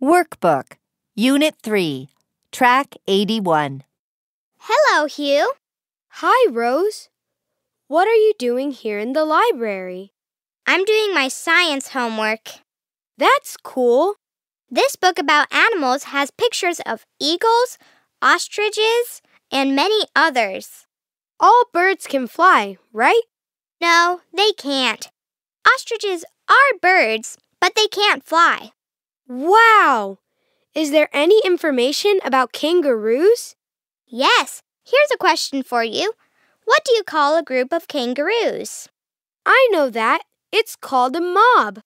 Workbook, Unit 3, Track 81. Hello, Hugh. Hi, Rose. What are you doing here in the library? I'm doing my science homework. That's cool. This book about animals has pictures of eagles, ostriches, and many others. All birds can fly, right? No, they can't. Ostriches are birds, but they can't fly. Wow! Is there any information about kangaroos? Yes. Here's a question for you. What do you call a group of kangaroos? I know that. It's called a mob.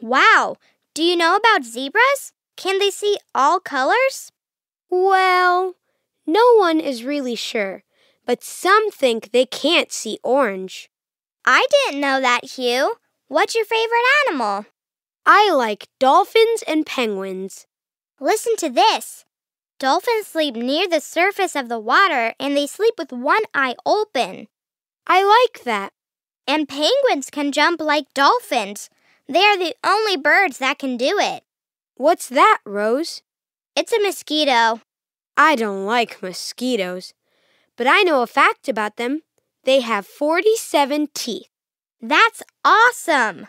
Wow. Do you know about zebras? Can they see all colors? Well, no one is really sure, but some think they can't see orange. I didn't know that, Hugh. What's your favorite animal? I like dolphins and penguins. Listen to this. Dolphins sleep near the surface of the water and they sleep with one eye open. I like that. And penguins can jump like dolphins. They are the only birds that can do it. What's that, Rose? It's a mosquito. I don't like mosquitoes, but I know a fact about them. They have 47 teeth. That's awesome!